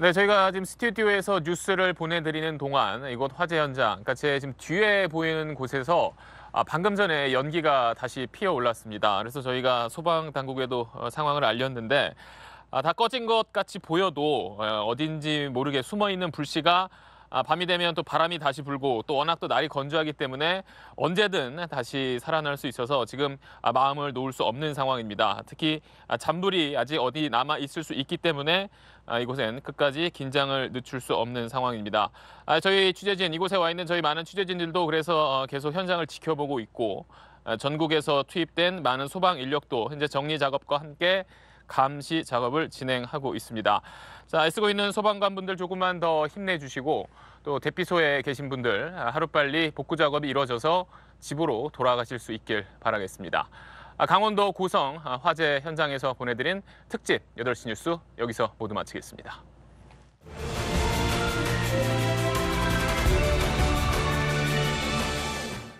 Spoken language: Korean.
네, 저희가 지금 스튜디오에서 뉴스를 보내드리는 동안 이곳 화재 현장, 그러니까 제 지금 뒤에 보이는 곳에서 아, 방금 전에 연기가 다시 피어 올랐습니다. 그래서 저희가 소방 당국에도 어, 상황을 알렸는데 아, 다 꺼진 것 같이 보여도 어, 어딘지 모르게 숨어 있는 불씨가 아, 밤이 되면 또 바람이 다시 불고 또 워낙 또 날이 건조하기 때문에 언제든 다시 살아날 수 있어서 지금 아, 마음을 놓을 수 없는 상황입니다. 특히 아, 잔불이 아직 어디 남아 있을 수 있기 때문에 아, 이곳엔 끝까지 긴장을 늦출 수 없는 상황입니다. 아, 저희 취재진 이곳에 와 있는 저희 많은 취재진들도 그래서 어, 계속 현장을 지켜보고 있고 아, 전국에서 투입된 많은 소방 인력도 현재 정리 작업과 함께 감시 작업을 진행하고 있습니다. 자, 애쓰고 있는 소방관분들 조금만 더 힘내주시고 또 대피소에 계신 분들 아, 하루빨리 복구 작업이 이루어져서 집으로 돌아가실 수 있길 바라겠습니다. 아, 강원도 고성 아, 화재 현장에서 보내드린 특집 8시 뉴스 여기서 모두 마치겠습니다.